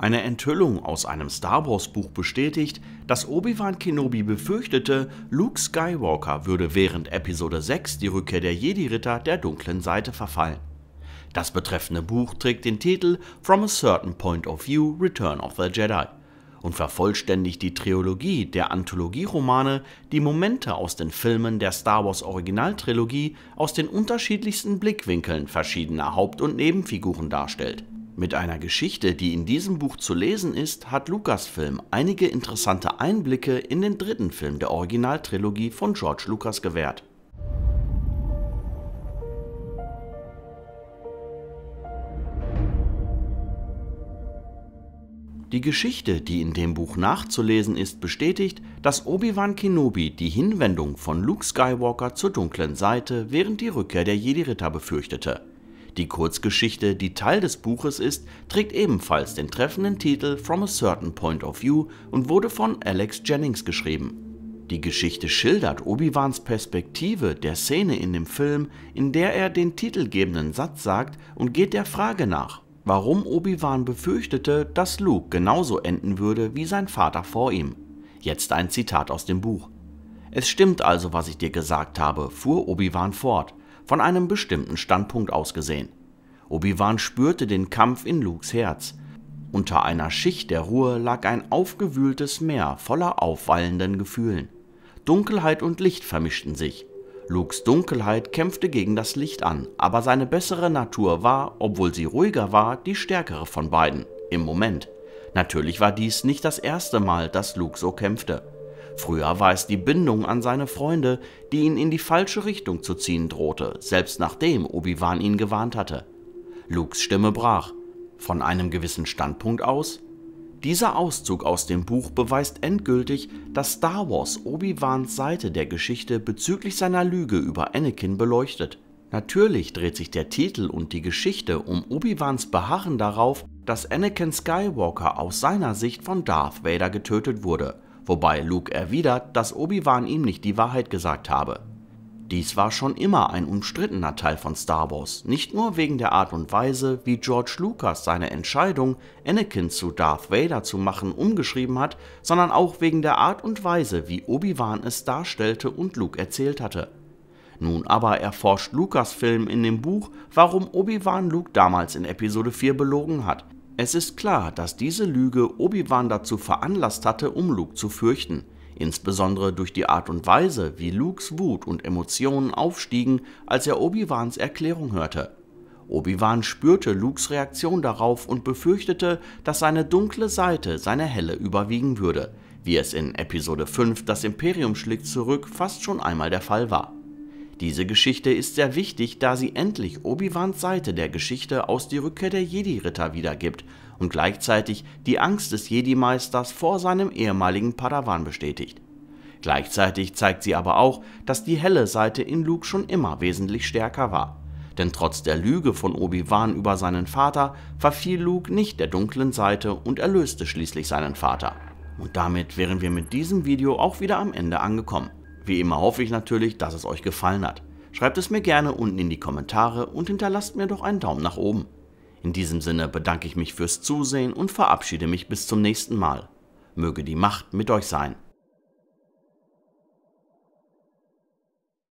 Eine Enthüllung aus einem Star Wars-Buch bestätigt, dass Obi-Wan Kenobi befürchtete, Luke Skywalker würde während Episode 6 die Rückkehr der Jedi-Ritter der dunklen Seite verfallen. Das betreffende Buch trägt den Titel From a Certain Point of View Return of the Jedi und vervollständigt die Trilogie der Anthologieromane, die Momente aus den Filmen der Star Wars Originaltrilogie aus den unterschiedlichsten Blickwinkeln verschiedener Haupt- und Nebenfiguren darstellt. Mit einer Geschichte, die in diesem Buch zu lesen ist, hat Lucasfilm einige interessante Einblicke in den dritten Film der Originaltrilogie von George Lucas gewährt. Die Geschichte, die in dem Buch nachzulesen ist, bestätigt, dass Obi-Wan Kenobi die Hinwendung von Luke Skywalker zur dunklen Seite während die Rückkehr der Jedi-Ritter befürchtete. Die Kurzgeschichte, die Teil des Buches ist, trägt ebenfalls den treffenden Titel From a Certain Point of View und wurde von Alex Jennings geschrieben. Die Geschichte schildert Obi-Wans Perspektive der Szene in dem Film, in der er den titelgebenden Satz sagt und geht der Frage nach, warum Obi-Wan befürchtete, dass Luke genauso enden würde wie sein Vater vor ihm. Jetzt ein Zitat aus dem Buch. Es stimmt also, was ich dir gesagt habe, fuhr Obi-Wan fort von einem bestimmten Standpunkt aus gesehen. Obi-Wan spürte den Kampf in Lukes Herz. Unter einer Schicht der Ruhe lag ein aufgewühltes Meer voller aufwallenden Gefühlen. Dunkelheit und Licht vermischten sich. Lukes Dunkelheit kämpfte gegen das Licht an, aber seine bessere Natur war, obwohl sie ruhiger war, die stärkere von beiden, im Moment. Natürlich war dies nicht das erste Mal, dass Luke so kämpfte. Früher war es die Bindung an seine Freunde, die ihn in die falsche Richtung zu ziehen drohte, selbst nachdem Obi-Wan ihn gewarnt hatte. Lukes Stimme brach. Von einem gewissen Standpunkt aus? Dieser Auszug aus dem Buch beweist endgültig, dass Star Wars Obi-Wans Seite der Geschichte bezüglich seiner Lüge über Anakin beleuchtet. Natürlich dreht sich der Titel und die Geschichte um Obi-Wans Beharren darauf, dass Anakin Skywalker aus seiner Sicht von Darth Vader getötet wurde wobei Luke erwidert, dass Obi-Wan ihm nicht die Wahrheit gesagt habe. Dies war schon immer ein umstrittener Teil von Star Wars, nicht nur wegen der Art und Weise, wie George Lucas seine Entscheidung, Anakin zu Darth Vader zu machen, umgeschrieben hat, sondern auch wegen der Art und Weise, wie Obi-Wan es darstellte und Luke erzählt hatte. Nun aber erforscht Lucas Film in dem Buch, warum Obi-Wan Luke damals in Episode 4 belogen hat, es ist klar, dass diese Lüge Obi-Wan dazu veranlasst hatte, um Luke zu fürchten, insbesondere durch die Art und Weise, wie Lukes Wut und Emotionen aufstiegen, als er Obi-Wans Erklärung hörte. Obi-Wan spürte Lukes Reaktion darauf und befürchtete, dass seine dunkle Seite seine helle überwiegen würde, wie es in Episode 5 Das Imperium schlägt zurück fast schon einmal der Fall war. Diese Geschichte ist sehr wichtig, da sie endlich Obi-Wans Seite der Geschichte aus Die Rückkehr der Jedi-Ritter wiedergibt und gleichzeitig die Angst des Jedi-Meisters vor seinem ehemaligen Padawan bestätigt. Gleichzeitig zeigt sie aber auch, dass die helle Seite in Luke schon immer wesentlich stärker war. Denn trotz der Lüge von Obi-Wan über seinen Vater verfiel Luke nicht der dunklen Seite und erlöste schließlich seinen Vater. Und damit wären wir mit diesem Video auch wieder am Ende angekommen. Wie immer hoffe ich natürlich, dass es euch gefallen hat. Schreibt es mir gerne unten in die Kommentare und hinterlasst mir doch einen Daumen nach oben. In diesem Sinne bedanke ich mich fürs Zusehen und verabschiede mich bis zum nächsten Mal. Möge die Macht mit euch sein.